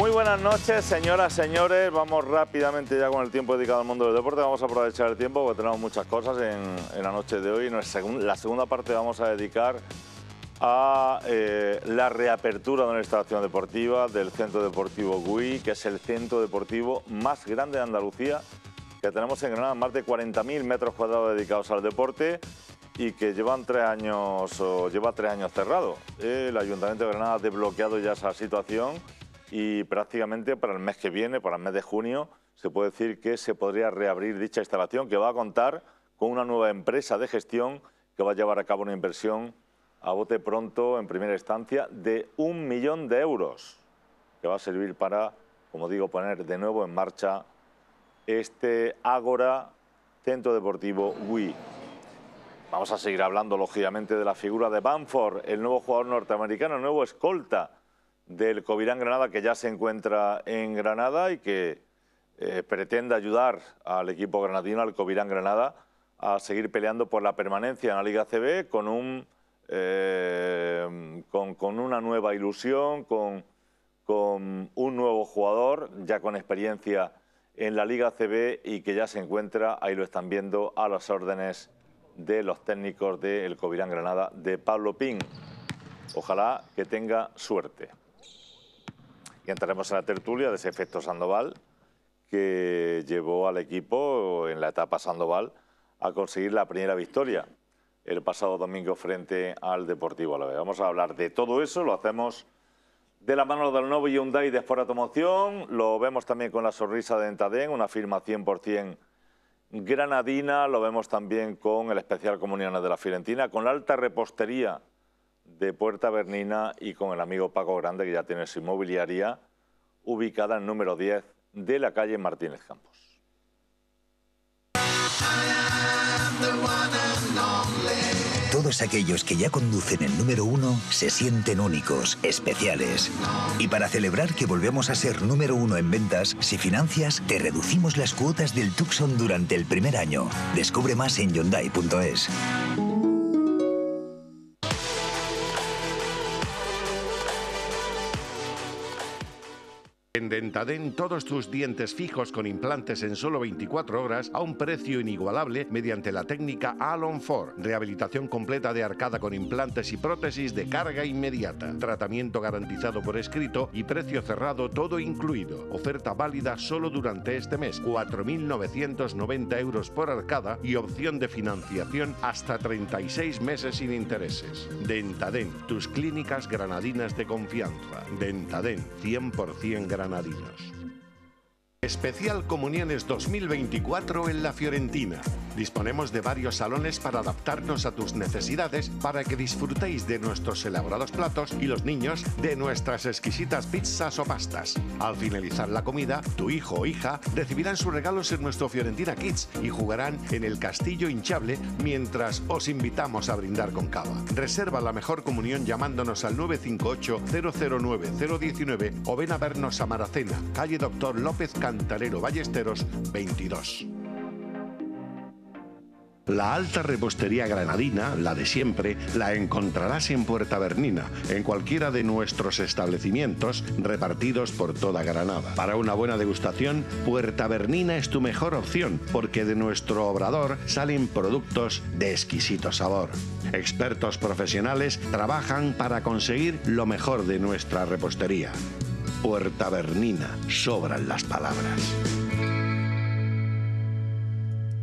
Muy buenas noches, señoras, señores. Vamos rápidamente ya con el tiempo dedicado al mundo del deporte. Vamos a aprovechar el tiempo porque tenemos muchas cosas en, la noche de hoy. la segunda parte vamos a dedicar a eh, la reapertura de una instalación deportiva del Centro Deportivo GUI, que es el centro deportivo más grande de Andalucía, que tenemos en Granada más de 40.000 metros cuadrados dedicados al deporte y que llevan tres años, lleva tres años cerrado. El Ayuntamiento de Granada ha desbloqueado ya esa situación y prácticamente para el mes que viene, para el mes de junio, se puede decir que se podría reabrir dicha instalación que va a contar con una nueva empresa de gestión que va a llevar a cabo una inversión a bote pronto, en primera instancia, de un millón de euros, que va a servir para, como digo, poner de nuevo en marcha este Ágora Centro Deportivo Wii. Vamos a seguir hablando, lógicamente, de la figura de Banford, el nuevo jugador norteamericano, el nuevo escolta del Covirán Granada, que ya se encuentra en Granada y que eh, pretende ayudar al equipo granadino, al Covirán Granada, a seguir peleando por la permanencia en la Liga CB con, un, eh, con, una nueva ilusión, con, un nuevo jugador ya con experiencia en la Liga CB y que ya se encuentra, ahí lo están viendo, a las órdenes de los técnicos del de Covirán Granada de Pablo Pin. Ojalá que tenga suerte entraremos en la tertulia de ese efecto Sandoval que llevó al equipo en la etapa Sandoval a conseguir la primera victoria el pasado domingo frente al Deportivo Alavés. Vamos a hablar de todo eso, lo hacemos de la mano del nuevo Hyundai de Ford Automoción, lo vemos también con la sonrisa de Entadén, una firma 100% granadina, lo vemos también con el especial Comuniones de la Fiorentina, con la alta repostería de Puerta Bernina y con el amigo Paco Grande, que ya tiene su inmobiliaria, ubicada en número 10 de la calle Martínez Campos. Todos aquellos que ya conducen el número uno se sienten únicos, especiales. Y para celebrar que volvemos a ser número uno en ventas, si financias, te reducimos las cuotas del Tucson durante el primer año. Descubre más en Hyundai.es. En Dentadent todos tus dientes fijos con implantes en solo 24 horas a un precio inigualable mediante la técnica Alon 4. Rehabilitación completa de arcada con implantes y prótesis de carga inmediata. Tratamiento garantizado por escrito y precio cerrado todo incluido. Oferta válida solo durante este mes. 4.990 euros por arcada y opción de financiación hasta 36 meses sin intereses. Dentadent, tus clínicas granadinas de confianza. Dentadent, 100% granadinos. Especial Comuniones 2024 en la Fiorentina. Disponemos de varios salones para adaptarnos a tus necesidades, para que disfrutéis de nuestros elaborados platos y los niños de nuestras exquisitas pizzas o pastas. Al finalizar la comida, tu hijo o hija recibirán sus regalos en nuestro Fiorentina Kids y jugarán en el castillo hinchable mientras os invitamos a brindar con cava. Reserva la mejor comunión llamándonos al 958 009 019 o ven a vernos a Maracena, calle Doctor López Can Cantarero Ballesteros 22. La alta repostería granadina, la de siempre, la encontrarás en Puerta Bernina, en cualquiera de nuestros establecimientos repartidos por toda Granada. Para una buena degustación, Puerta Bernina es tu mejor opción, porque de nuestro obrador salen productos de exquisito sabor. Expertos profesionales trabajan para conseguir lo mejor de nuestra repostería. Puerta Bernina, sobran las palabras.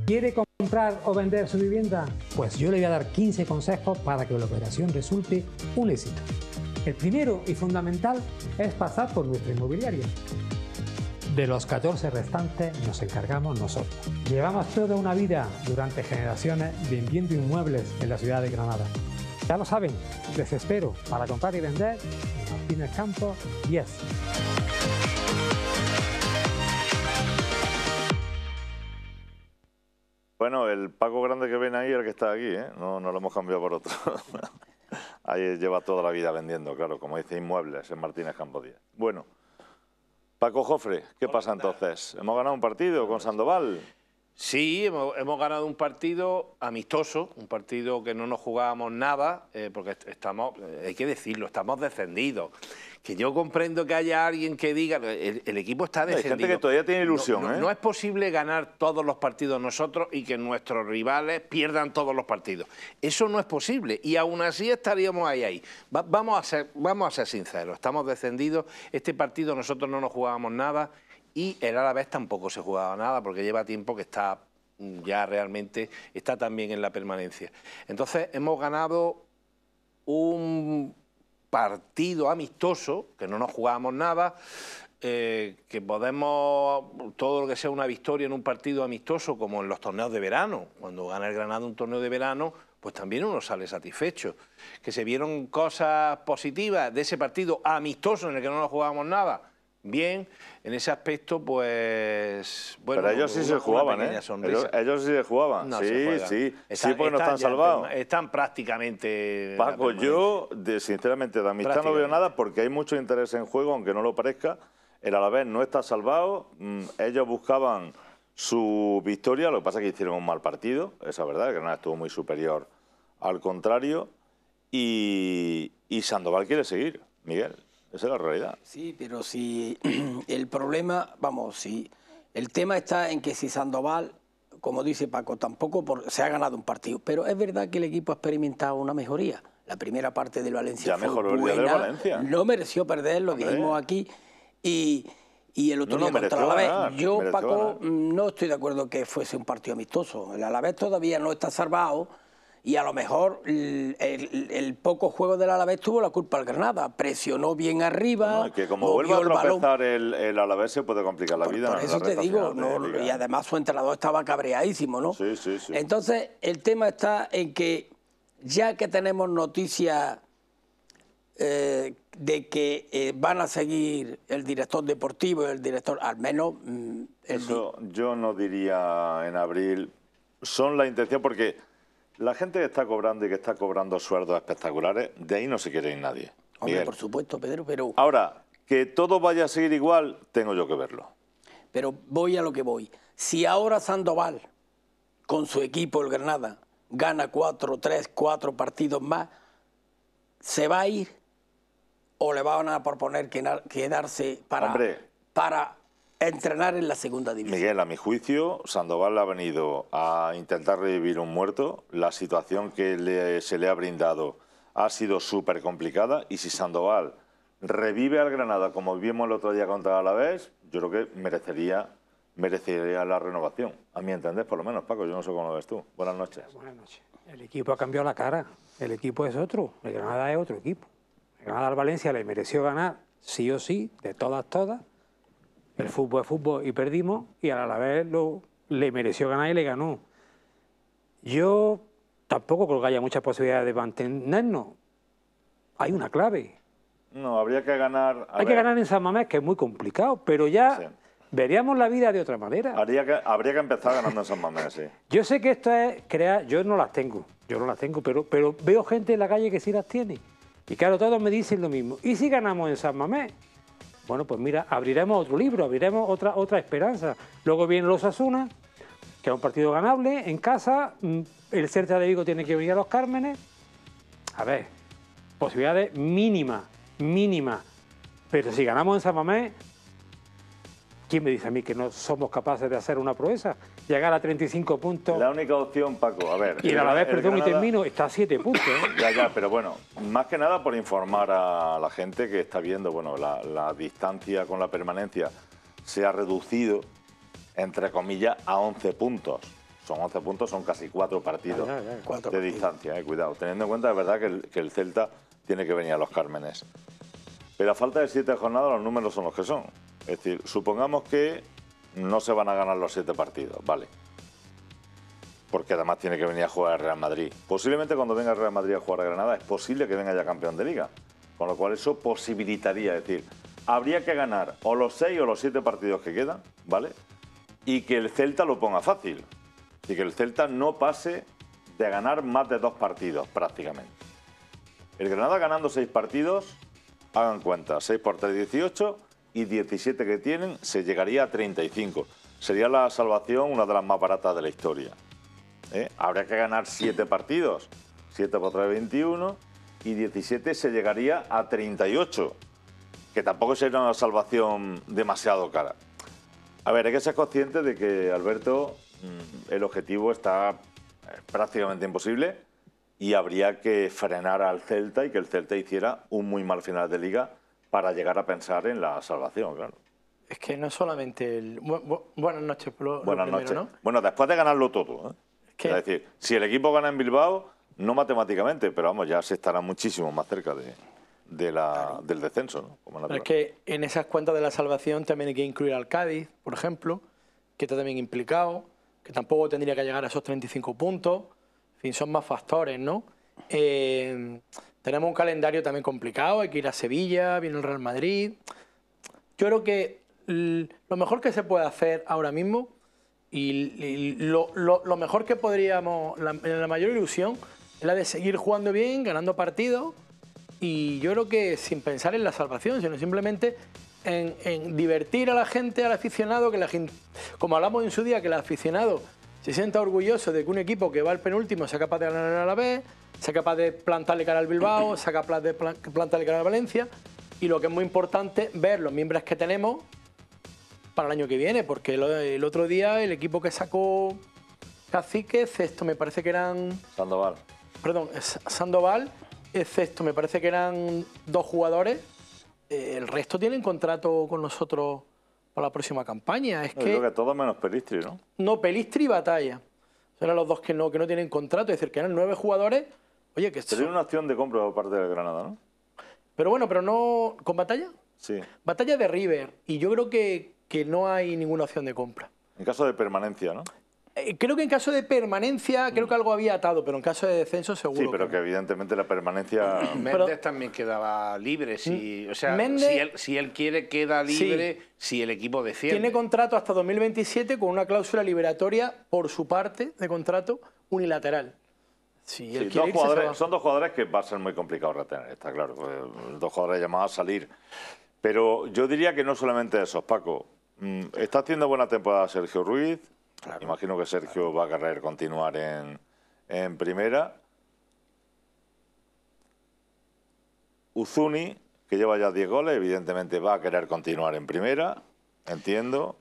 ¿Quiere comprar o vender su vivienda? Pues yo le voy a dar 15 consejos para que la operación resulte un éxito. El primero y fundamental es pasar por nuestra inmobiliaria. De los 14 restantes nos encargamos nosotros. Llevamos toda una vida durante generaciones vendiendo inmuebles en la ciudad de Granada. Ya lo saben, les espero para comprar y vender en Martínez Campo 10. Bueno, el Paco grande que ven ahí es el que está aquí, ¿eh? no, no lo hemos cambiado por otro. ahí lleva toda la vida vendiendo, claro, como dice inmuebles en Martínez Campo 10. Bueno, Paco Jofre, ¿qué pasa entonces? ¿Hemos ganado un partido con pues Sandoval? Sí, hemos, ganado un partido amistoso, un partido que no nos jugábamos nada, eh, porque estamos, eh, hay que decirlo, estamos descendidos. Que yo comprendo que haya alguien que diga, el, equipo está descendido. Hay gente que todavía tiene ilusión. No, ¿eh? no es posible ganar todos los partidos nosotros y que nuestros rivales pierdan todos los partidos. Eso no es posible y aún así estaríamos ahí. ahí. vamos, a ser, vamos a ser sinceros, estamos descendidos. Este partido nosotros no nos jugábamos nada y el Alavés tampoco se jugaba nada porque lleva tiempo que está mm, ya realmente, está también en la permanencia. Entonces hemos ganado un partido amistoso, que no nos jugábamos nada, eh, que podemos, todo lo que sea una victoria en un partido amistoso, como en los torneos de verano, cuando gana el Granada un torneo de verano, pues también uno sale satisfecho. Que se vieron cosas positivas de ese partido amistoso en el que no nos jugábamos nada, bien. En ese aspecto, pues... Bueno, Pero ellos sí se jugaban, ¿eh? Ellos, sí se jugaban, sí, sí. sí, pues no están salvados. Están prácticamente... Paco, yo, de, sinceramente, de amistad no veo nada porque hay mucho interés en juego, aunque no lo parezca. El Alavés no está salvado. Mm, ellos buscaban su victoria, lo que pasa es que hicieron un mal partido, esa verdad, que Granada estuvo muy superior al contrario. Y, y Sandoval quiere seguir, Miguel es la realidad. Sí, pero si el problema, vamos, si el tema está en que si Sandoval, como dice Paco, tampoco se ha ganado un partido, pero es verdad que el equipo ha experimentado una mejoría. La primera parte del Valencia fue buena, no mereció perder, lo dijimos aquí, y, el otro no, día Yo, Paco, no estoy de acuerdo que fuese un partido amistoso. El Alavés todavía no está salvado y a lo mejor el, poco juego del Alavés tuvo la culpa al Granada. Presionó bien arriba. que como vuelva a tropezar el, Alavés se puede complicar la vida. Por eso te digo, y además su entrenador estaba cabreadísimo, ¿no? Sí, sí, sí. Entonces, el tema está en que ya que tenemos noticias eh, de que eh, van a seguir el director deportivo el director, al menos... Mm, eso yo no diría en abril, son la intención porque la gente que está cobrando y que está cobrando sueldos espectaculares, de ahí no se quiere ir nadie. Hombre, por supuesto, Pedro, pero... Ahora, que todo vaya a seguir igual, tengo yo que verlo. Pero voy a lo que voy. Si ahora Sandoval, con su equipo el Granada, gana cuatro, tres, cuatro partidos más, ¿se va a ir o le van a proponer quedarse para, Hombre. para entrenar en la segunda división. Miguel, a mi juicio, Sandoval ha venido a intentar revivir un muerto. La situación que se le ha brindado ha sido súper complicada y si Sandoval revive al Granada como vimos el otro día contra Alavés, yo creo que merecería merecería la renovación, a mí entendés por lo menos, Paco, yo no sé cómo lo ves tú. Buenas noches. Buenas noches. El equipo ha cambiado la cara, el equipo es otro, el Granada es otro equipo. El Granada al Valencia le mereció ganar, sí o sí, de todas, todas, el fútbol es fútbol y perdimos y a la vez lo, le mereció ganar y le ganó. Yo tampoco creo que haya muchas posibilidades de mantenernos. Hay una clave. No, habría que ganar... Hay que ganar en San Mamés, que es muy complicado, pero ya... veríamos la vida de otra manera. Habría que, habría que empezar ganando en San Mamés, sí. Yo sé que esto es crear, yo no las tengo, yo no las tengo, pero, pero veo gente en la calle que sí las tiene. Y claro, todos me dicen lo mismo. ¿Y si ganamos en San Mamés? Bueno, pues mira, abriremos otro libro, abriremos otra, otra esperanza. Luego viene los Asuna, que es un partido ganable, en casa. Mm, el Celta de Vigo tiene que venir a los Cármenes. A ver, posibilidades mínimas, mínimas. Pero si ganamos en San Mamés, ¿quién me dice a mí que no somos capaces de hacer una proeza? llegar a 35 puntos. La única opción, Paco, a ver. Y a la vez, perdón, y termino, está a 7 puntos. ¿eh? Ya, ya, pero bueno, más que nada por informar a la gente que está viendo, bueno, la, distancia con la permanencia se ha reducido, entre comillas, a 11 puntos. Son 11 puntos, son casi 4 partidos de distancia, eh, cuidado. Teniendo en cuenta, de verdad, que el, que el Celta tiene que venir a los Cármenes. Pero a falta de 7 jornadas, los números son los que son. Es decir, supongamos que no se van a ganar los siete partidos, vale. Porque además tiene que venir a jugar a Real Madrid. Posiblemente cuando venga el Real Madrid a jugar a Granada, es posible que venga ya campeón de liga. Con lo cual eso posibilitaría, es decir, habría que ganar o los seis o los siete partidos que quedan, ¿vale? Y que el Celta lo ponga fácil. Y que el Celta no pase de ganar más de dos partidos, prácticamente. El Granada ganando seis partidos, hagan cuenta, 6 por 3, 18, y 17 que tienen, se llegaría a 35. Sería la salvación una de las más baratas de la historia. ¿eh? Habría que ganar 7 partidos. 7 por 21. Y 17 se llegaría a 38. Que tampoco sería una salvación demasiado cara. A ver, hay que ser consciente de que, Alberto, mm, el objetivo está eh, prácticamente imposible y habría que frenar al Celta y que el Celta hiciera un muy mal final de liga para llegar a pensar en la salvación, claro. Es que no solamente el... buenas noches, lo, buenas noches. ¿no? Bueno, después de ganarlo todo, ¿eh? es, decir, si el equipo gana en Bilbao, no matemáticamente, pero vamos, ya se estará muchísimo más cerca de, la, del descenso. ¿no? es que en esas cuentas de la salvación también hay que incluir al Cádiz, por ejemplo, que está también implicado, que tampoco tendría que llegar a esos 35 puntos. En fin, son más factores, ¿no? Eh, tenemos un calendario también complicado, hay que ir a Sevilla, viene el Real Madrid. Yo creo que lo mejor que se puede hacer ahora mismo y lo, mejor que podríamos, la, la mayor ilusión, es la de seguir jugando bien, ganando partidos y yo creo que sin pensar en la salvación, sino simplemente en, divertir a la gente, al aficionado, que la como hablamos en su día, que el aficionado se sienta orgulloso de que un equipo que va al penúltimo sea capaz de ganar a la vez, sea capaz de plantarle cara al Bilbao, saca capaz de plantarle cara al Valencia y lo que es muy importante, ver los miembros que tenemos para el año que viene, porque el otro día el equipo que sacó Cacique, Cesto, me parece que eran... Sandoval. Perdón, Sandoval, excepto eh, me parece que eran dos jugadores, eh, el resto tienen contrato con nosotros para la próxima campaña. Es que, creo que todos menos Pelistri, ¿no? No, Pelistri y Batalla. Eran los dos que no, que no tienen contrato, es decir, que eran nueve jugadores Oye, que Sería una opción de compra por parte de Granada, ¿no? Pero bueno, pero no... ¿Con batalla? Sí. Batalla de River. Y yo creo que, no hay ninguna opción de compra. En caso de permanencia, ¿no? Eh, creo que en caso de permanencia, creo mm. que algo había atado, pero en caso de descenso seguro. Sí, pero que, evidentemente la permanencia... Méndez también quedaba libre, si, mm. o sea, si, él, quiere queda libre si el equipo decide. Tiene contrato hasta 2027 con una cláusula liberatoria por su parte de contrato unilateral son dos jugadores que va a ser muy complicado retener, está claro. Dos jugadores llamados a salir. Pero yo diría que no solamente esos, Paco. Mm, está haciendo buena temporada Sergio Ruiz. Imagino que Sergio va a querer continuar en, en primera. Uzuni, que lleva ya 10 goles, evidentemente va a querer continuar en primera. Entiendo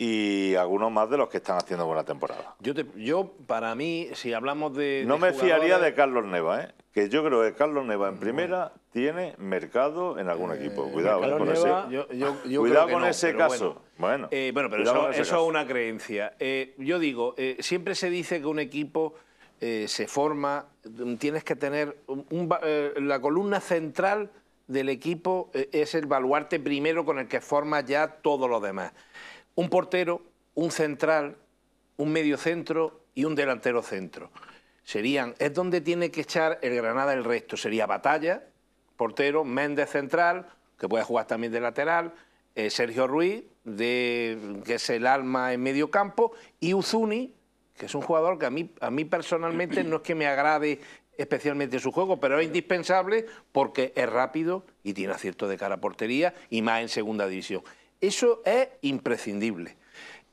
y algunos más de los que están haciendo buena temporada. Yo, para mí, si hablamos de... No me fiaría de Carlos Neva, ¿eh? que yo creo que Carlos Neva en primera tiene mercado en algún eh, equipo. Cuidado ¿eh? con ese, cuidado con ese caso. Bueno, bueno. Eh, pero eso, es una creencia. yo digo, siempre se dice que un equipo... se forma, mm, tienes que tener la columna central del equipo es el baluarte primero con el que formas ya todo lo demás un portero, un central, un medio centro y un delantero centro. Serían, es donde tiene que echar el Granada el resto. Sería Batalla, portero, Méndez central, que puede jugar también de lateral, eh, Sergio Ruiz, de, que es el alma en medio campo, y Uzuni, que es un jugador que a mí, a mí personalmente no es que me agrade especialmente su juego, pero es indispensable porque es rápido y tiene acierto de cara a portería y más en segunda división. Eso es imprescindible.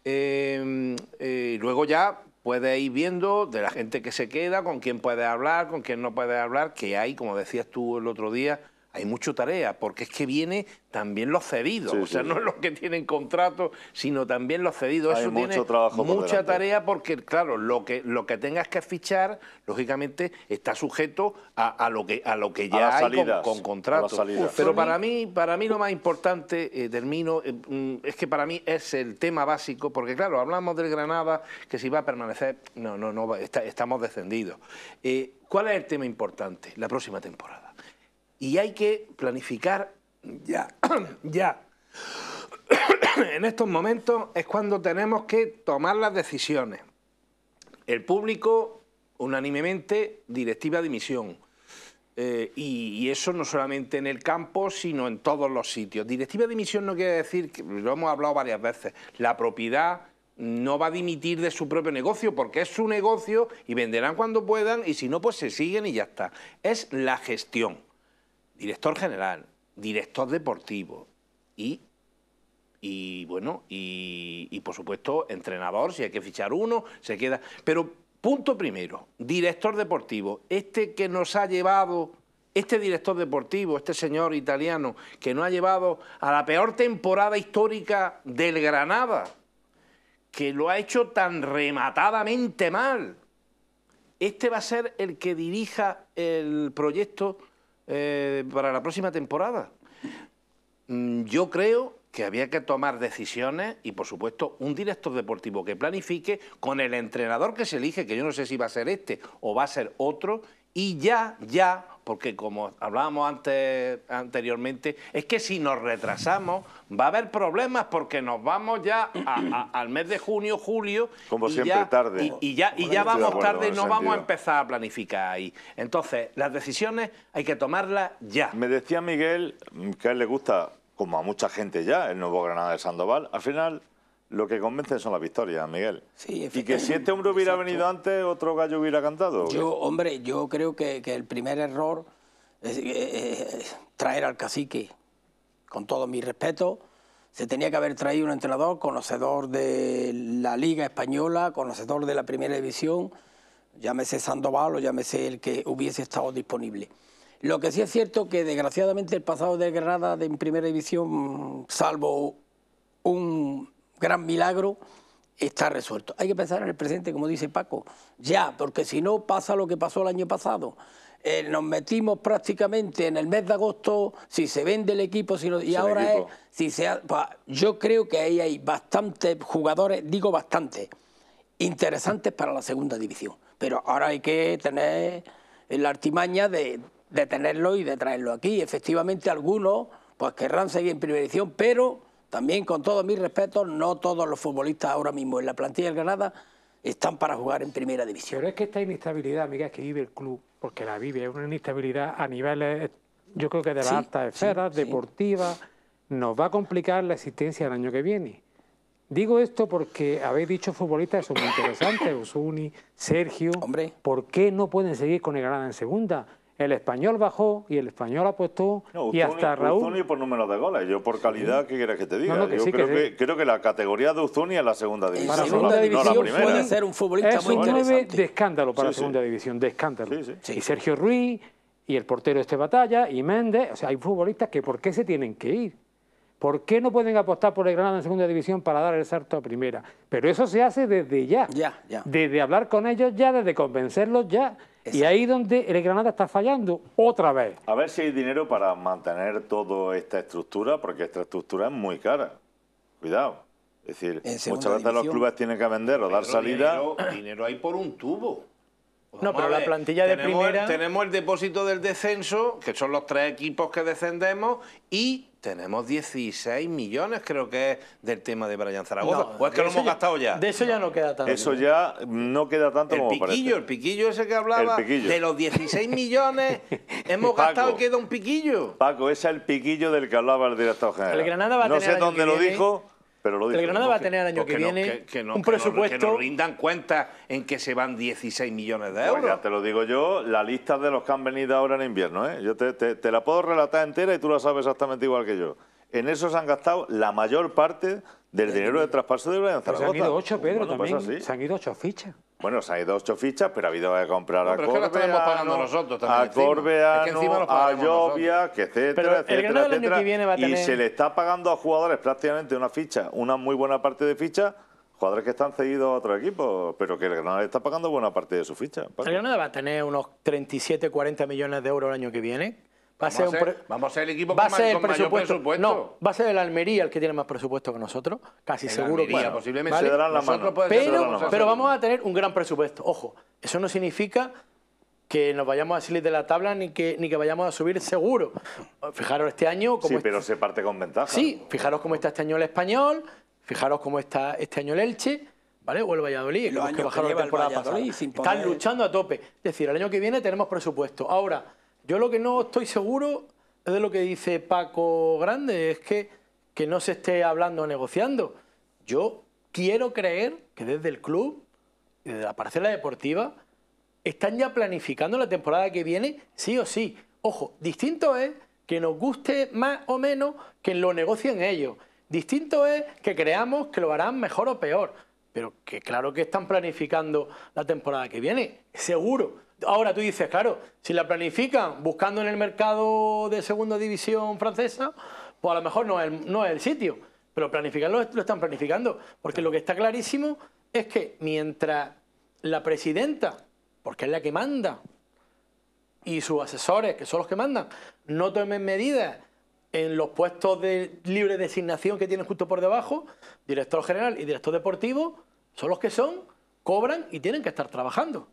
Em, eh, luego ya puedes ir viendo de la gente que se queda, con quién puede hablar, con quién no puede hablar, que hay, como decías tú el otro día, hay mucha tarea, porque es que viene también los cedidos, o sea, no es los que tienen contrato, sino también los cedidos. Hay Eso tiene mucha tarea porque, claro, lo que, lo que tengas que fichar, lógicamente, está sujeto a, lo, que, a lo que ya hay con, con, contrato. Pero para mí, para mí lo más importante, eh, termino, eh, mm, es que para mí es el tema básico, porque claro, hablamos del Granada, que si va a permanecer, no, no, no, estamos descendidos. Eh, ¿Cuál es el tema importante? La próxima temporada y hay que planificar ya, ya. en estos momentos es cuando tenemos que tomar las decisiones. El público, unánimemente, directiva de emisión. Eh, y, eso no solamente en el campo, sino en todos los sitios. Directiva de emisión no quiere decir, que, lo hemos hablado varias veces, la propiedad no va a dimitir de su propio negocio porque es su negocio y venderán cuando puedan y si no, pues se siguen y ya está. Es la gestión director general, director deportivo y, y bueno, y, por supuesto, entrenador, si hay que fichar uno, se queda. Pero punto primero, director deportivo, este que nos ha llevado este director deportivo, este señor italiano, que nos ha llevado a la peor temporada histórica del Granada, que lo ha hecho tan rematadamente mal, este va a ser el que dirija el proyecto eh, para la próxima temporada. Mm, yo creo que había que tomar decisiones y, por supuesto, un director deportivo que planifique con el entrenador que se elige, que yo no sé si va a ser este o va a ser otro, y ya, ya porque como hablábamos antes, anteriormente, es que si nos retrasamos va a haber problemas porque nos vamos ya al mes de junio, julio. Como siempre, tarde. Y, ya, y ya vamos tarde y no vamos a empezar a planificar ahí. Entonces, las decisiones hay que tomarlas ya. Me decía Miguel que a él le gusta, como a mucha gente ya, el nuevo Granada de Sandoval. Al final lo que convence son las victorias, Miguel. Sí, y que si este hombre hubiera venido antes, otro gallo hubiera cantado. Yo, hombre, yo creo que, el primer error es eh, eh, traer al cacique, con todo mi respeto. Se tenía que haber traído un entrenador conocedor de la Liga Española, conocedor de la Primera División, llámese Sandoval o llámese el que hubiese estado disponible. Lo que sí es cierto que desgraciadamente el pasado de Granada de en Primera División, salvo un gran milagro, está resuelto. Hay que pensar en el presente, como dice Paco, ya, porque si no pasa lo que pasó el año pasado. Eh, nos metimos prácticamente en el mes de agosto, si se vende el equipo, si no, y ahora es, si se yo creo que ahí hay bastantes jugadores, digo bastantes, interesantes para la segunda división. Pero ahora hay que tener la artimaña de, de tenerlo y de traerlo aquí. Efectivamente, algunos pues querrán seguir en primera división, pero también, con todo mi respeto, no todos los futbolistas ahora mismo en la plantilla del Granada están para jugar en primera división. Pero es que esta inestabilidad, es que vive el club, porque la vive, es una inestabilidad a niveles, yo creo que de las altas esferas, nos va a complicar la existencia el año que viene. Digo esto porque habéis dicho futbolistas son muy interesantes, Usuni, Sergio. Hombre. ¿Por qué no pueden seguir con el Granada en segunda? el español bajó y el español apostó y hasta Raúl... por número de goles, yo por calidad, ¿qué quieres que te diga? yo creo, que, la categoría de Uzuni es la segunda división, para segunda la, división puede ser un futbolista es muy un de escándalo para la segunda división, de escándalo. Y Sergio Ruiz, y el portero este Batalla, y Méndez, o sea, hay futbolistas que ¿por qué se tienen que ir? ¿Por qué no pueden apostar por el Granada en segunda división para dar el salto a primera? Pero eso se hace desde ya. ya, ya. Desde hablar con ellos ya, desde convencerlos ya. Y ahí donde el Granada está fallando otra vez. A ver si hay dinero para mantener toda esta estructura, porque esta estructura es muy cara. Cuidado. Es decir, muchas veces los clubes tienen que vender o dar salida. Dinero, dinero hay por un tubo. no, pero la plantilla de primera... tenemos el depósito del descenso, que son los tres equipos que descendemos, y tenemos 16 millones, creo que es, del tema de Brian Zaragoza. ¿O es que lo hemos gastado ya? De eso ya no queda tanto. Eso ya no queda tanto el piquillo, El piquillo ese que hablaba, de los 16 millones, hemos gastado y queda un piquillo. Paco, ese es el piquillo del que hablaba el director general. El Granada va a no sé dónde lo dijo pero lo digo, el Granada va a tener el año que, viene un presupuesto... que nos rindan cuenta en que se van 16 millones de pues euros. ya te lo digo yo, la lista de los que han venido ahora en invierno, ¿eh? yo te, la puedo relatar entera y tú la sabes exactamente igual que yo. En eso se han gastado la mayor parte del dinero de traspaso de Brian Zaragoza. se han ido ocho, Pedro, pues también. Se han ido ocho fichas. Bueno, se ha ido ocho fichas, pero ha habido que comprar a Corbea, a Corbea, a Llovia, etcétera, etcétera, etcétera. Y se le está pagando a jugadores prácticamente una ficha, una muy buena parte de ficha, jugadores que están cedidos a otro equipo, pero que el Granada le está pagando buena parte de su ficha. El Granada va a tener unos 37, 40 millones de euros el año que viene, Va a ser, vamos, a ser, el equipo va con, presupuesto, mayor No, va a ser el Almería el que tiene más presupuesto que nosotros, casi seguro. Almería, posiblemente se la mano. Pero, vamos a tener un gran presupuesto. Ojo, eso no significa que nos vayamos a salir de la tabla ni que, ni que vayamos a subir seguro. Fijaros este año... Como sí, pero se parte con ventaja. Sí, fijaros cómo está este año el Español, fijaros cómo está este año el Elche, ¿vale? O el Valladolid, que bajaron la temporada pasada. Están luchando a tope. Es decir, el año que viene tenemos presupuesto. Ahora yo lo que no estoy seguro es de lo que dice Paco Grande, es que, que no se esté hablando o negociando. Yo quiero creer que desde el club, desde la parcela deportiva, están ya planificando la temporada que viene, sí o sí. Ojo, distinto es que nos guste más o menos que lo negocien ellos. Distinto es que creamos que lo harán mejor o peor, pero que claro que están planificando la temporada que viene, seguro. Ahora tú dices, claro, si la planifican buscando en el mercado de segunda división francesa, pues a lo mejor no es el, no es el sitio, pero planificarlo lo están planificando, porque lo que está clarísimo es que mientras la presidenta, porque es la que manda, y sus asesores, que son los que mandan, no tomen medidas en los puestos de libre designación que tienen justo por debajo, director general y director deportivo, son los que son, cobran y tienen que estar trabajando.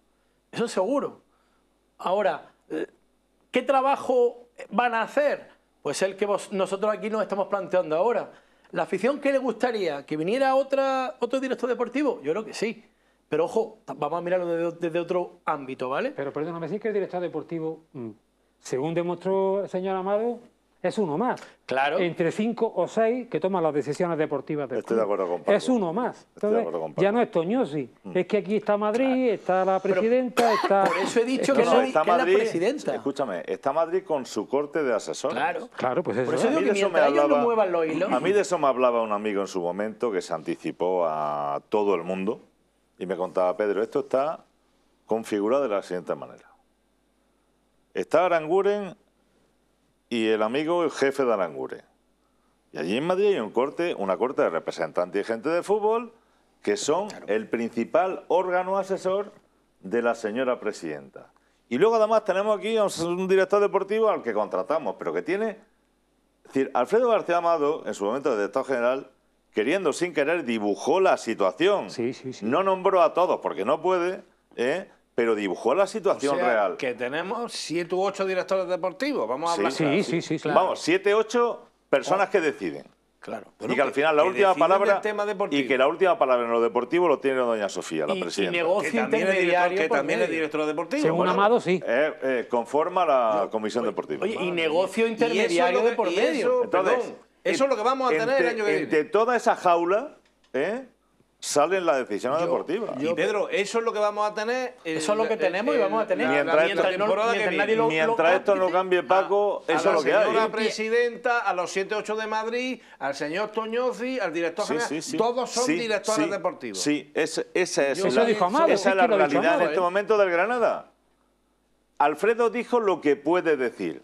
Eso es seguro. Ahora, eh, ¿qué trabajo van a hacer? Pues el que nosotros aquí nos estamos planteando ahora. ¿La afición que le gustaría? ¿Que viniera otra, otro director deportivo? Yo creo que sí. Pero ojo, vamos a mirarlo desde, otro ámbito, ¿vale? Pero perdóname, me que el director deportivo, mm, según demostró el señor Amado, es uno más. Claro. Entre cinco o seis que toman las decisiones deportivas del Estoy de acuerdo con Es uno más. ya no es Toñosi. Mm. Es que aquí está Madrid, está la presidenta, está... Por eso he dicho que, no, la presidenta. Escúchame, está Madrid con su corte de asesores. Claro. Claro, pues eso. eso, me A mí de eso me hablaba un amigo en su momento que se anticipó a todo el mundo y me contaba, Pedro, esto está configurado de la siguiente manera. Está Aranguren y el amigo el jefe de Arangure. Y allí en Madrid hay un corte, una corte de representantes y gente de fútbol que son el principal órgano asesor de la señora presidenta. Y luego además tenemos aquí a un director deportivo al que contratamos, pero que tiene... Es decir, Alfredo García Amado, en su momento de director general, queriendo sin querer, dibujó la situación. No nombró a todos porque no puede, ¿eh? pero dibujó la situación real. Que tenemos siete u ocho directores deportivos, vamos a hablar. Sí, sí, sí, sí, Vamos, 7 ocho personas oh. que deciden. Claro. y que, al final la última palabra y que la última palabra en lo deportivo lo tiene doña Sofía, la presidenta. Y negocio que también intermediario, que también es director deportivo. Según Amado, sí. Eh, eh, conforma la comisión deportiva. Oye, y negocio intermediario de por medio. perdón, eso es lo que vamos a tener el año que viene. De toda esa jaula, ¿eh? ...salen las decisiones deportivas... y Pedro, eso es lo que vamos a tener. eso es lo que tenemos y vamos a tener. Mientras, esto, lo, no cambie, Paco, eso es lo que hay. A la señora presidenta, a los 108 de Madrid, al señor Toñozzi, al director general. todos son directores deportivos. Sí, ese, esa es la realidad en este ¿eh? momento del Granada. Alfredo dijo lo que puede decir,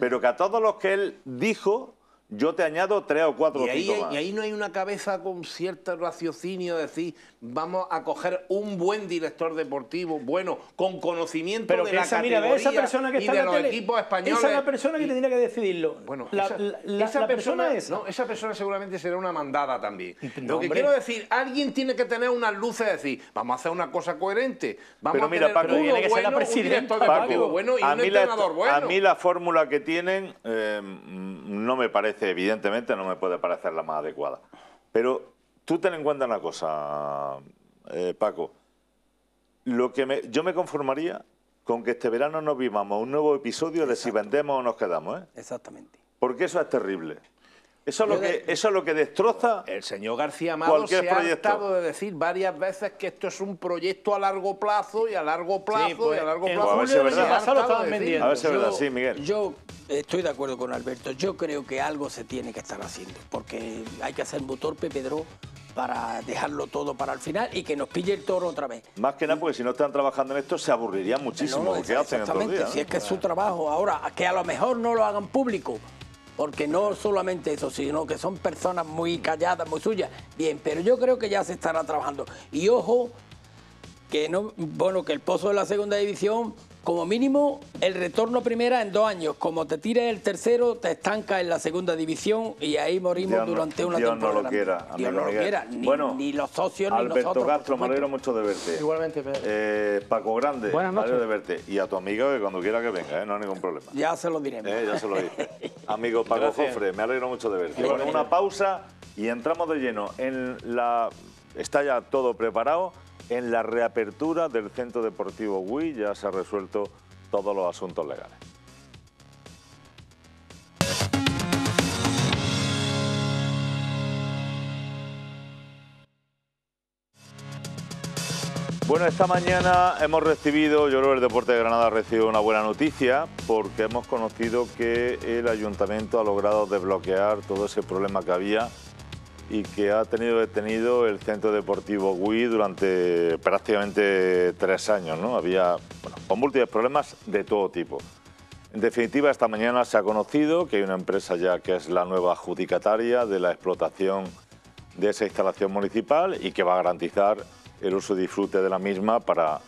pero que a todos los que él dijo yo te añado tres o cuatro. Y ahí, y ahí no hay una cabeza con cierto raciocinio de decir, vamos a coger un buen director deportivo, bueno, con conocimiento de la esa, categoría esa persona que y de en los Esa es la persona que tendría que decidirlo. Bueno, esa, persona, esa persona seguramente será una mandada también. Lo que quiero decir, alguien tiene que tener unas luces de decir, vamos a hacer una cosa coherente. Vamos Pero a mira, Paco, tiene que a un mí A mí la fórmula que tienen eh, no me parece evidentemente no me puede parecer la más adecuada. Pero tú ten en cuenta una cosa, eh, Paco. Lo que yo me conformaría con que este verano nos vivamos un nuevo episodio de si vendemos o nos quedamos. ¿eh? Exactamente. Porque eso es terrible. Eso es, lo que, destroza. El señor García Amado se ha tratado de decir varias veces que esto es un proyecto a largo plazo y a largo plazo y a pues, largo plazo. A ver si es verdad. A ver si es verdad, sí, Miguel. Yo estoy de acuerdo con Alberto. Yo creo que algo se tiene que estar haciendo porque hay que hacer muy torpe, Pedro para dejarlo todo para el final y que nos pille el toro otra vez. Más que nada porque si no están trabajando en esto se aburrirían muchísimo. No, hacen en días, Si es que es su trabajo ahora, que a lo mejor no lo hagan público, porque no solamente eso, sino que son personas muy calladas, muy suyas. Bien, pero yo creo que ya se estará trabajando. Y ojo, que no, bueno, que el pozo de la segunda división como mínimo, el retorno primera en dos años. Como te tires el tercero, te estanca en la segunda división y ahí morimos durante una Dios No lo quiera, Dios no lo quiera. Ni, ni los socios, Alberto ni nosotros. Alberto Castro, me alegro mucho de verte. Igualmente, Pedro. Eh, Paco Grande, me alegro de verte. Y a tu amigo, que cuando quiera que venga, ¿eh? no hay ningún problema. Ya se lo diremos. Eh, ya se lo diré. Amigo Paco Jofre, me alegro mucho de verte. Bueno, una pausa y entramos de lleno en la... Está ya todo preparado en la reapertura del Centro Deportivo WI... ya se han resuelto todos los asuntos legales. Bueno, esta mañana hemos recibido, yo creo que el Deporte de Granada ha recibido una buena noticia porque hemos conocido que el Ayuntamiento ha logrado desbloquear todo ese problema que había y que ha tenido detenido el Centro Deportivo Gui durante prácticamente tres años. ¿no? Había bueno, con múltiples problemas de todo tipo. En definitiva, esta mañana se ha conocido que hay una empresa ya que es la nueva adjudicataria de la explotación de esa instalación municipal y que va a garantizar el uso y disfrute de la misma para,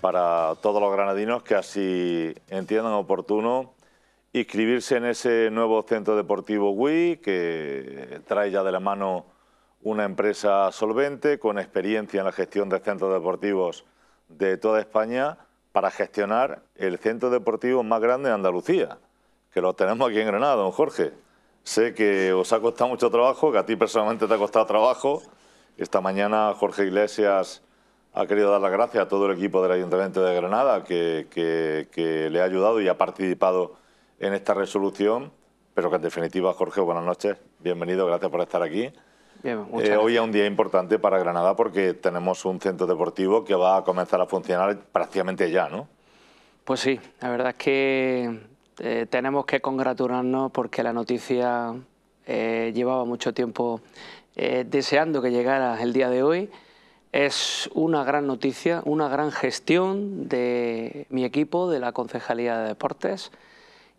para todos los granadinos que así entiendan oportuno inscribirse en ese nuevo centro deportivo WII, que trae ya de la mano una empresa solvente con experiencia en la gestión de centros deportivos de toda España para gestionar el centro deportivo más grande de Andalucía, que lo tenemos aquí en Granada, don Jorge. Sé que os ha costado mucho trabajo, que a ti personalmente te ha costado trabajo. Esta mañana Jorge Iglesias ha querido dar las gracias a todo el equipo del Ayuntamiento de Granada que, que le ha ayudado y ha participado en esta resolución, pero que en definitiva, Jorge, buenas noches, bienvenido, gracias por estar aquí. Eh, hoy es un día importante para Granada porque tenemos un centro deportivo que va a comenzar a funcionar prácticamente ya, ¿no? Pues sí, la verdad es que eh, tenemos que congratularnos porque la noticia eh, llevaba mucho tiempo eh, deseando que llegara el día de hoy. Es una gran noticia, una gran gestión de mi equipo, de la Concejalía de Deportes,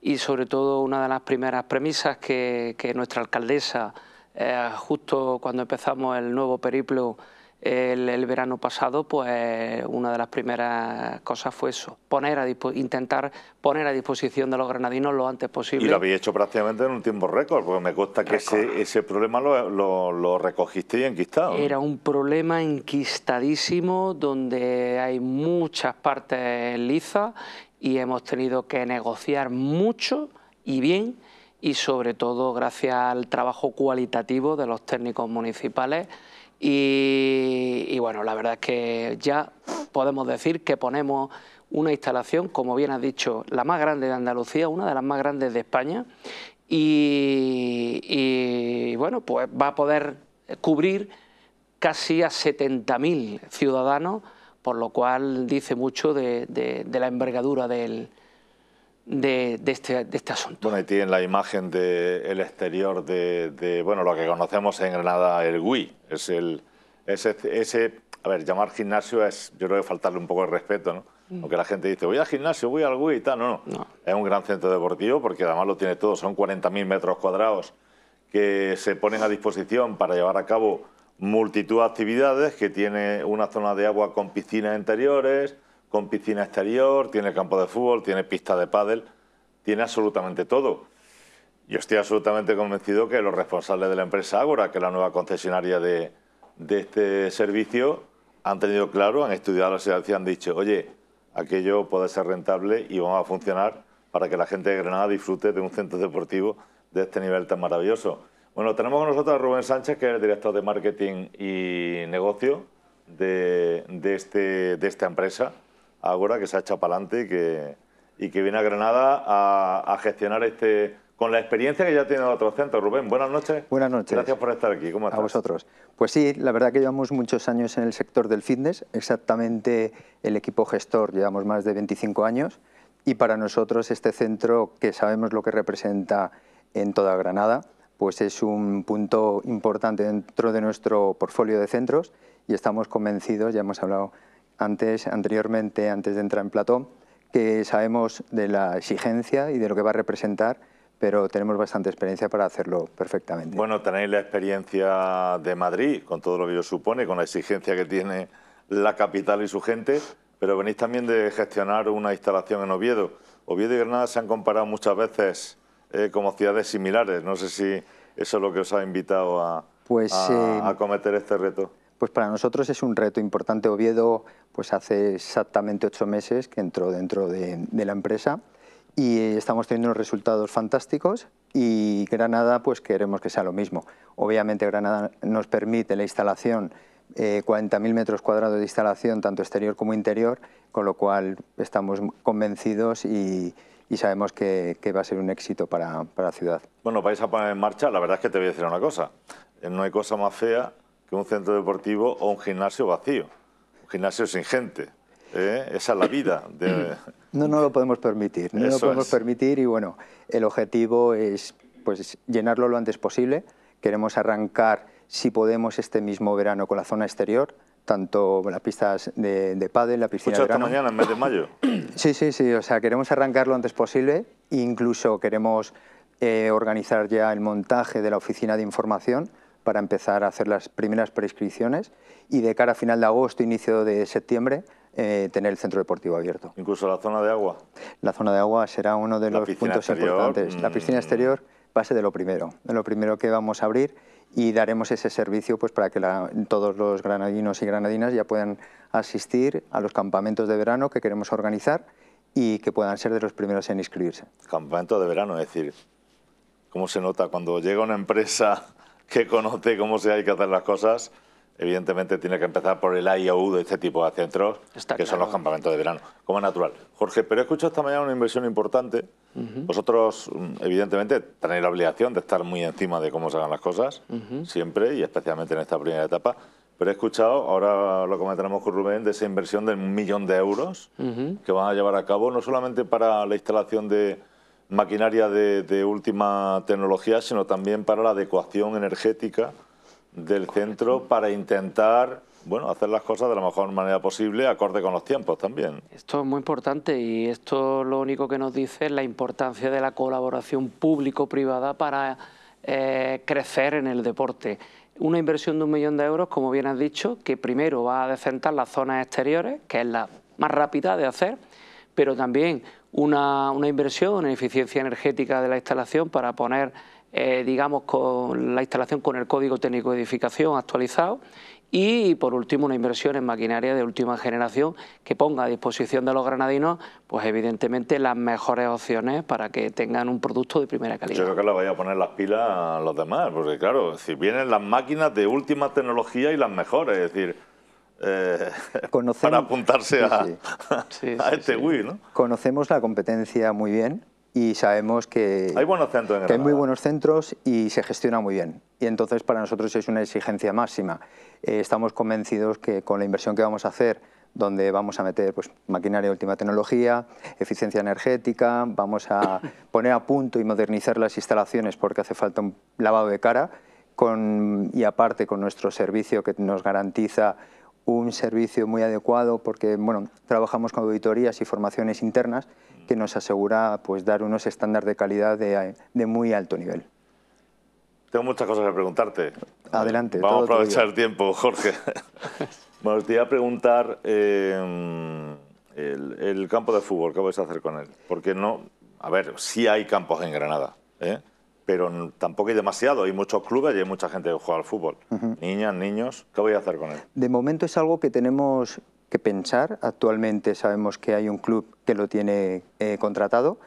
y sobre todo una de las primeras premisas que, nuestra alcaldesa, eh, justo cuando empezamos el nuevo periplo el, verano pasado, pues una de las primeras cosas fue eso, poner intentar poner a disposición de los granadinos lo antes posible. Y lo habéis hecho prácticamente en un tiempo récord, porque me consta que ese, problema lo, lo, recogiste y enquistado. Era un problema enquistadísimo, donde hay muchas partes lisas y hemos tenido que negociar mucho y bien y sobre todo gracias al trabajo cualitativo de los técnicos municipales y, bueno, la verdad es que ya podemos decir que ponemos una instalación, como bien has dicho, la más grande de Andalucía, una de las más grandes de España, y, bueno, pues va a poder cubrir casi a 70.000 ciudadanos, por lo cual dice mucho de la envergadura del, este, de, este, asunto. Bueno, y tienen la imagen del el exterior de, bueno, lo que conocemos en Granada, el GUI. Es el, ese, a ver, llamar gimnasio es, yo creo que faltarle un poco de respeto, ¿no? Mm. ...porque la gente dice, voy al gimnasio, voy al GUI y tal. No, no, no. Es un gran centro deportivo porque además lo tiene todo. Son 40.000 metros cuadrados que se ponen a disposición para llevar a cabo multitud de actividades, que tiene una zona de agua con piscinas interiores, con piscina exterior, tiene campo de fútbol, tiene pista de pádel, tiene absolutamente todo. Yo estoy absolutamente convencido que los responsables de la empresa Ágora, que es la nueva concesionaria de, este servicio, han tenido claro, han estudiado la situación y han dicho, oye, aquello puede ser rentable y vamos a funcionar para que la gente de Granada disfrute de un centro deportivo de este nivel tan maravilloso. Bueno, tenemos con nosotros a Rubén Sánchez, que es el director de marketing y negocio de, de este, esta empresa ahora que se ha echado para adelante y que, y que viene a Granada a, gestionar este, con la experiencia que ya tiene otros centros. Rubén, buenas noches. Buenas noches. Gracias por estar aquí. ¿Cómo estás? A vosotros. Pues sí, la verdad que llevamos muchos años en el sector del fitness. Exactamente el equipo gestor llevamos más de 25 años y para nosotros este centro, que sabemos lo que representa en toda Granada, pues es un punto importante dentro de nuestro portfolio de centros y estamos convencidos, ya hemos hablado antes, anteriormente, antes de entrar en plató, que sabemos de la exigencia y de lo que va a representar pero tenemos bastante experiencia para hacerlo perfectamente. Bueno, tenéis la experiencia de Madrid, con todo lo que ello supone, con la exigencia que tiene la capital y su gente, pero venís también de gestionar una instalación en Oviedo. Oviedo y Granada se han comparado muchas veces eh, como ciudades similares. No sé si eso es lo que os ha invitado a, pues, a eh, cometer este reto. Pues para nosotros es un reto importante. Oviedo pues hace exactamente ocho meses que entró dentro de, la empresa y estamos teniendo unos resultados fantásticos y Granada pues queremos que sea lo mismo. Obviamente Granada nos permite la instalación eh, 40.000 metros cuadrados de instalación, tanto exterior como interior, con lo cual estamos convencidos y, sabemos que, va a ser un éxito para, para la ciudad. Bueno, vais a poner en marcha, la verdad es que te voy a decir una cosa, no hay cosa más fea que un centro deportivo o un gimnasio vacío, un gimnasio sin gente. ¿eh? Esa es la vida. De... No, no lo podemos permitir, no lo podemos permitir y bueno, el objetivo es pues, llenarlo lo antes posible. Queremos arrancar, si podemos, este mismo verano con la zona exterior, tanto las pistas de, de pádel, la piscina de verano. mañana, en mes de mayo. Sí, sí, sí, o sea, queremos arrancar lo antes posible, incluso queremos eh, organizar ya el montaje de la oficina de información, para empezar a hacer las primeras prescripciones y de cara a final de agosto, inicio de septiembre, eh, tener el centro deportivo abierto. ¿Incluso la zona de agua? La zona de agua será uno de los puntos importantes. La mm. piscina exterior va a ser de lo primero, de lo primero que vamos a abrir y daremos ese servicio pues, para que todos los granadinos y granadinas ya puedan asistir a los campamentos de verano que queremos organizar y que puedan ser de los primeros en inscribirse. Campamento de verano, es decir, ¿cómo se nota cuando llega una empresa que conoce cómo se hay que hacer las cosas, evidentemente tiene que empezar por el IAU de este tipo de centros, que son los campamentos de verano, como es natural. Jorge, pero he escuchado esta mañana una inversión importante. Vosotros, mm, evidentemente, tenéis la obligación de estar muy encima de cómo se hagan las cosas, siempre, y especialmente en esta primera etapa. Pero he escuchado, ahora lo comentaremos con Rubén, de esa inversión de un millón de euros que van a llevar a cabo, no solamente para la instalación de maquinaria de, última tecnología, sino también para la adecuación energética del centro para intentar hacer las cosas de la mejor manera posible, acorde con los tiempos también. Esto es muy importante y esto lo único que nos dice es la importancia de la colaboración público-privada para eh, crecer en el deporte. Una inversión de un millón de euros, como bien has dicho, que primero va a descentrar las zonas exteriores, que es la más rápida de hacer, pero también una, inversión en eficiencia energética de la instalación para poner, eh, digamos, con la instalación con el código técnico de edificación actualizado y por último una inversión en maquinaria de última generación que ponga a disposición de los granadinos pues evidentemente las mejores opciones para que tengan un producto de primera calidad. Yo creo que le voy a poner las pilas a los demás, porque claro, si vienen las máquinas de última tecnología y las mejores, es decir, eh, para apuntarse a, este Wii, Conocemos la competencia muy bien y sabemos que hay buenos centros hay muy buenos centros y se gestiona muy bien y entonces para nosotros es una exigencia máxima eh, estamos convencidos que con la inversión que vamos a hacer donde vamos a meter pues, maquinaria de última tecnología, eficiencia energética, vamos a poner a punto y modernizar las instalaciones porque hace falta un lavado de cara y aparte con nuestro servicio que nos garantiza un servicio muy adecuado porque bueno, trabajamos con auditorías y formaciones internas que nos asegura pues, dar unos estándares de calidad de, muy alto nivel. Tengo muchas cosas que preguntarte. Adelante. Vamos a aprovechar el tiempo, Jorge. bueno, te iba a preguntar eh, el, campo de fútbol, ¿qué vais a hacer con él? Porque no, a ver, sí hay campos en Granada, ¿eh? pero tampoco hay demasiado. Hay muchos clubes y hay mucha gente que juega al fútbol. Niñas, niños, ¿qué voy a hacer con él? De momento es algo que tenemos que pensar. Actualmente sabemos que hay un club que lo tiene eh, contratado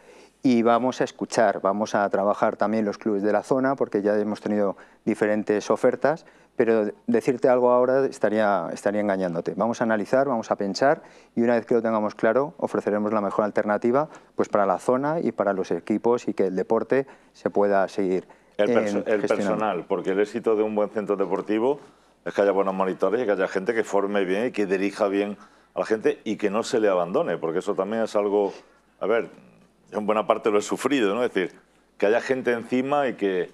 y vamos a escuchar, vamos a trabajar también los clubes de la zona porque ya hemos tenido diferentes ofertas pero decirte algo ahora estaría, estaría engañándote. Vamos a analizar, vamos a pensar y una vez que lo tengamos claro, ofreceremos la mejor alternativa pues para la zona y para los equipos y que el deporte se pueda seguir El, eh, personal, porque el éxito de un buen centro deportivo es que haya buenos monitores y que haya gente que forme bien y que dirija bien a la gente y que no se le abandone, porque eso también es algo, a ver, en buena parte lo he sufrido, ¿no? Es decir, que haya gente encima y que,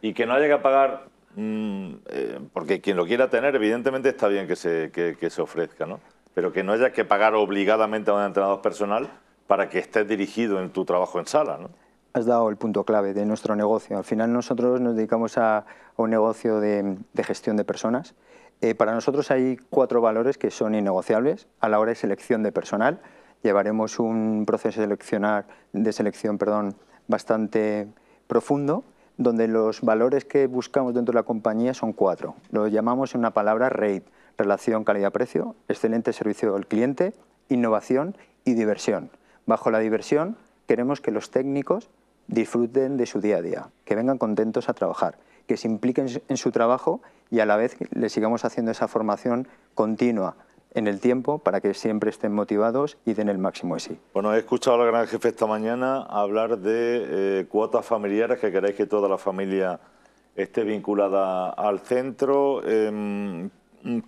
y que no haya que pagar Mm, eh, porque quien lo quiera tener, evidentemente está bien que se, que, se ofrezca, ¿no? pero que no haya que pagar obligadamente a un entrenador personal para que estés dirigido en tu trabajo en sala. ¿no? Has dado el punto clave de nuestro negocio. Al final nosotros nos dedicamos a, un negocio de, gestión de personas. Eh, para nosotros hay cuatro valores que son innegociables a la hora de selección de personal. Llevaremos un proceso de, de selección perdón, bastante profundo donde los valores que buscamos dentro de la compañía son cuatro. Lo llamamos en una palabra RATE, relación calidad-precio, excelente servicio al cliente, innovación y diversión. Bajo la diversión queremos que los técnicos disfruten de su día a día, que vengan contentos a trabajar, que se impliquen en su trabajo y a la vez le sigamos haciendo esa formación continua en el tiempo para que siempre estén motivados y den el máximo de sí. Bueno, he escuchado al gran jefe esta mañana hablar de eh, cuotas familiares, que queréis que toda la familia esté vinculada al centro. Em,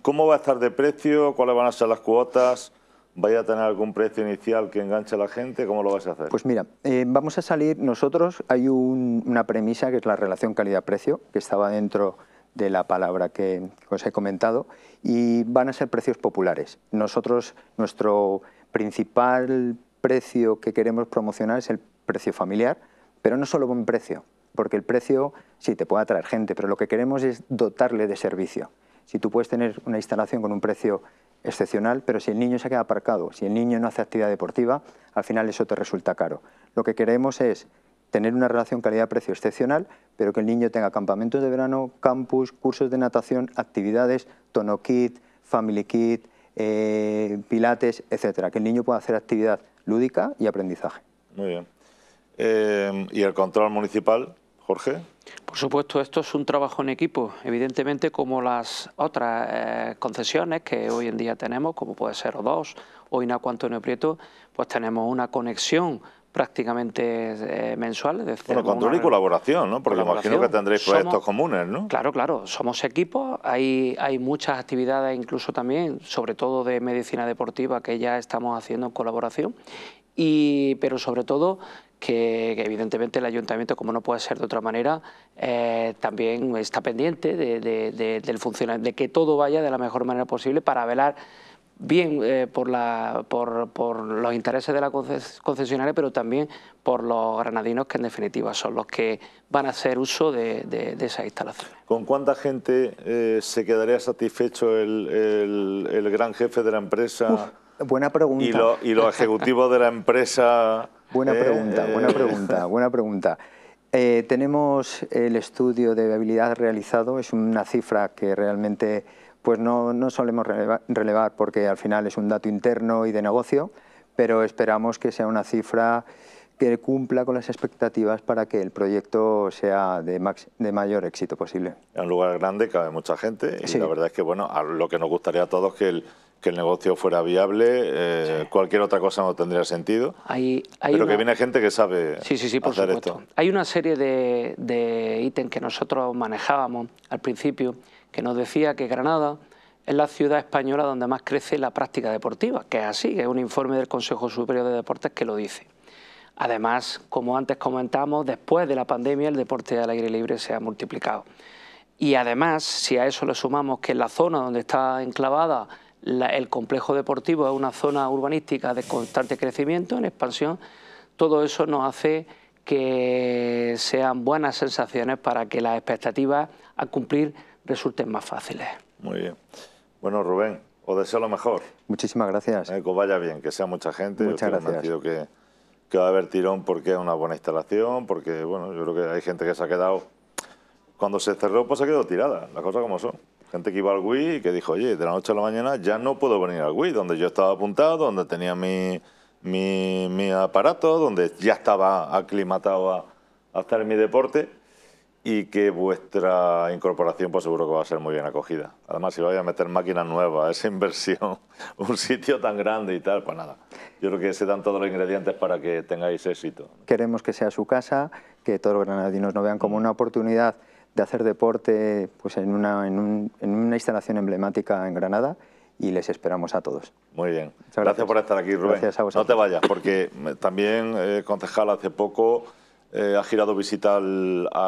¿Cómo va a estar de precio? ¿Cuáles van a ser las cuotas? ¿Vaya a tener algún precio inicial que enganche a la gente? ¿Cómo lo vais a hacer? Pues mira, eh, vamos a salir nosotros, hay una premisa que es la relación calidad-precio, que estaba dentro de la palabra que, os he comentado y van a ser precios populares. Nosotros, nuestro principal precio que queremos promocionar es el precio familiar, pero no solo un precio, porque el precio sí te puede atraer gente, pero lo que queremos es dotarle de servicio. Si tú puedes tener una instalación con un precio excepcional, pero si el niño se queda aparcado, si el niño no hace actividad deportiva, al final eso te resulta caro. Lo que queremos es tener una relación calidad-precio excepcional, pero que el niño tenga campamentos de verano, campus, cursos de natación, actividades, tono kit, family kit, eh, pilates, etcétera. Que el niño pueda hacer actividad lúdica y aprendizaje. Muy bien. Eh, ¿Y el control municipal, Jorge? Por supuesto, esto es un trabajo en equipo. Evidentemente, como las otras eh, concesiones que hoy en día tenemos, como puede ser O2 o Antonio Prieto, pues tenemos una conexión prácticamente eh, mensual. bueno, control y colaboración, ¿no? Porque imagino que tendréis proyectos comunes, ¿no? Claro, claro. Somos equipos, hay, hay muchas actividades incluso también, sobre todo de medicina deportiva, que ya estamos haciendo en colaboración, y, pero sobre todo que, evidentemente el ayuntamiento, como no puede ser de otra manera, eh, también está pendiente de, de que todo vaya de la mejor manera posible para velar bien eh, por, los intereses de la concesionaria, pero también por los granadinos, que en definitiva son los que van a hacer uso de, esa instalación. ¿Con cuánta gente eh, se quedaría satisfecho el, gran jefe de la empresa? buena pregunta. Y, los ejecutivos de la empresa... Buena eh, pregunta, buena pregunta, buena pregunta. tenemos el estudio de viabilidad realizado, es una cifra que realmente pues no, solemos relevar, porque al final es un dato interno y de negocio, pero esperamos que sea una cifra que cumpla con las expectativas para que el proyecto sea de, de mayor éxito posible. Es un lugar grande, cabe mucha gente y la verdad es que bueno, lo que nos gustaría a todos que el, que el negocio fuera viable, eh, cualquier otra cosa no tendría sentido, pero que viene gente que sabe sí, sí, sí, hacer Esto. Hay una serie de, de ítems que nosotros manejábamos al principio, que nos decía que Granada es la ciudad española donde más crece la práctica deportiva, que es así, es un informe del Consejo Superior de Deportes que lo dice. Además, como antes comentamos, después de la pandemia el deporte al aire libre se ha multiplicado. Y además, si a eso le sumamos que en la zona donde está enclavada el complejo deportivo es una zona urbanística de constante crecimiento, en expansión, todo eso nos hace que sean buenas sensaciones para que las expectativas a cumplir resulten más fáciles. Muy bien. Bueno, Rubén, os deseo lo mejor. Muchísimas gracias. Eh, que vaya bien, que sea mucha gente. Muchas yo estoy Que, que va a haber tirón porque es una buena instalación, porque bueno, yo creo que hay gente que se ha quedado... Cuando se cerró, pues se quedó tirada, las cosas como son. Gente que iba al Wii y que dijo, oye, de la noche a la mañana ya no puedo venir al Wii, donde yo estaba apuntado, donde tenía mi, mi, aparato, donde ya estaba aclimatado a, a hacer mi deporte y que vuestra incorporación por pues, seguro que va a ser muy bien acogida. Además, si vais a meter máquinas nuevas, esa inversión, un sitio tan grande y tal, pues nada. Yo creo que se dan todos los ingredientes para que tengáis éxito. Queremos que sea su casa, que todos los granadinos nos vean como mm. una oportunidad de hacer deporte pues en una, en, una instalación emblemática en Granada y les esperamos a todos. Muy bien. Gracias. por estar aquí, Rubén. Gracias a vosotros. No te vayas, porque mm, también eh, concejal hace poco eh, ha girado visita a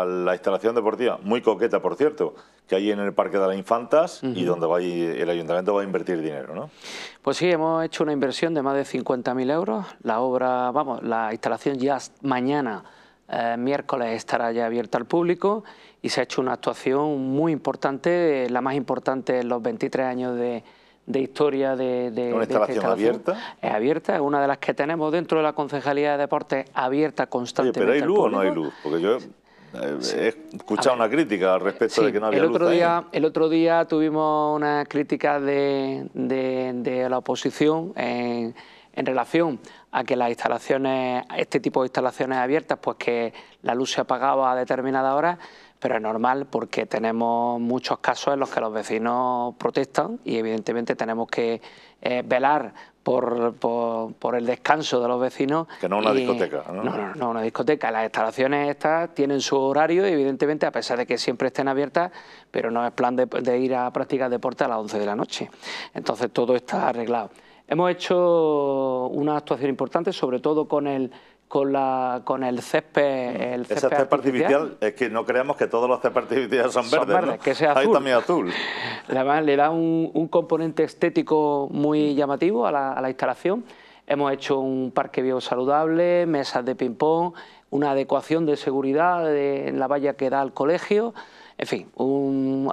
la instalación deportiva, muy coqueta, por cierto, que hay en el Parque de las Infantas y donde va el ayuntamiento va a invertir dinero, ¿no? Pues sí, hemos hecho una inversión de más de 50.000 euros. La obra, vamos, la instalación ya mañana, eh, miércoles, estará ya abierta al público y se ha hecho una actuación muy importante, la más importante en los 23 años de de historia de... de ¿Una este instalación, abierta? Es abierta, es una de las que tenemos dentro de la Concejalía de Deportes abierta constantemente. Oye, ¿Pero hay luz o no hay luz? Porque yo eh, He escuchado una crítica al respecto de que no había otro luz día El otro día tuvimos una crítica de, de, la oposición en, en, relación a que las instalaciones, este tipo de instalaciones abiertas, pues que la luz se apagaba a determinada hora pero es normal porque tenemos muchos casos en los que los vecinos protestan y evidentemente tenemos que eh, velar por, el descanso de los vecinos. Que no una discoteca. ¿no? No, no, una discoteca. Las instalaciones estas tienen su horario, y evidentemente, a pesar de que siempre estén abiertas, pero no es plan de, de ir a practicar deporte a las 11 de la noche. Entonces todo está arreglado. Hemos hecho una actuación importante, sobre todo con el con, la, con el césped. El césped artificial, es que no creamos que todos los céspedes artificiales son, verdes. Hay también azul. le da un, componente estético muy mm. llamativo a la, instalación. Hemos hecho un parque biosaludable, mesas de ping-pong, una adecuación de seguridad en la valla que da al colegio. En fin,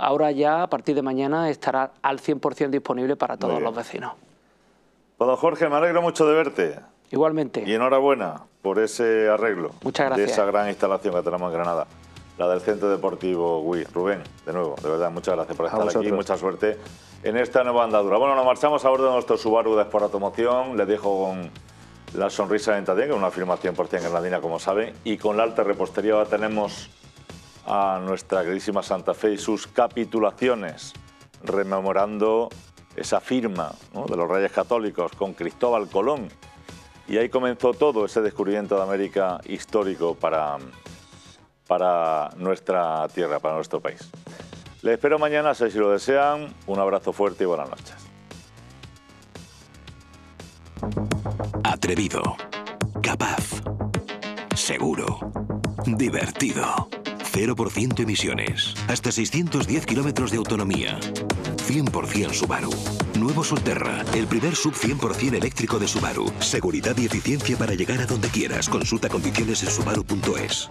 ahora ya a partir de mañana estará al 100% disponible para todos los vecinos. Bueno, pues, Jorge, me alegro mucho de verte. Igualmente. Y enhorabuena por ese arreglo. Muchas gracias. De esa gran instalación que tenemos en Granada. La del Centro Deportivo Wii. Rubén, de nuevo, de verdad, muchas gracias por estar aquí. Mucha suerte en esta nueva andadura. Bueno, nos marchamos a bordo de nuestro Subaru de Sport Automoción. Les dejo con la sonrisa de Entadien, que es una afirmación 100% granadina, como saben. Y con la alta repostería ahora tenemos a nuestra queridísima Santa Fe y sus capitulaciones, rememorando esa firma de los Reyes Católicos con Cristóbal Colón y ahí comenzó todo ese descubrimiento de América histórico para, nuestra tierra, para nuestro país. Les espero mañana, si lo desean. Un abrazo fuerte y buenas noches. Atrevido. Capaz. Seguro. Divertido 0% emisiones. Hasta 610 kilómetros de autonomía. 100% Subaru. Nuevo Solterra, el primer sub 100% eléctrico de Subaru. Seguridad y eficiencia para llegar a donde quieras. Consulta condiciones en subaru.es.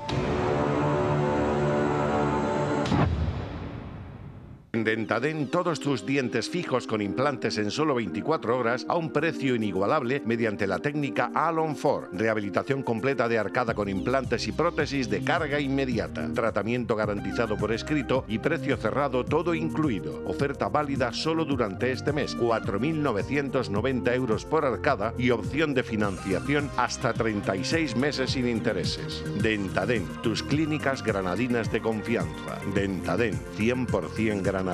Dentadent todos tus dientes fijos con implantes en solo 24 horas a un precio inigualable mediante la técnica Alon 4 Rehabilitación completa de arcada con implantes y prótesis de carga inmediata. Tratamiento garantizado por escrito y precio cerrado todo incluido. Oferta válida solo durante este mes. 4.990 euros por arcada y opción de financiación hasta 36 meses sin intereses. Dentadent, tus clínicas granadinas de confianza. Dentadent, 100% granadina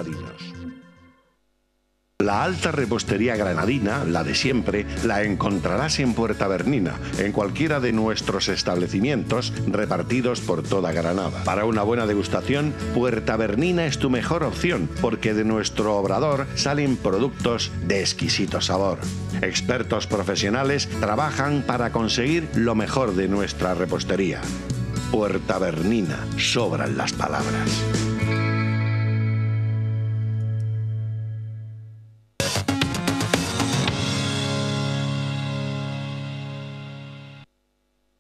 la alta repostería granadina, la de siempre, la encontrarás en Puerta Bernina, en cualquiera de nuestros establecimientos repartidos por toda Granada. Para una buena degustación, Puerta Bernina es tu mejor opción, porque de nuestro obrador salen productos de exquisito sabor. Expertos profesionales trabajan para conseguir lo mejor de nuestra repostería. Puerta Bernina, sobran las palabras.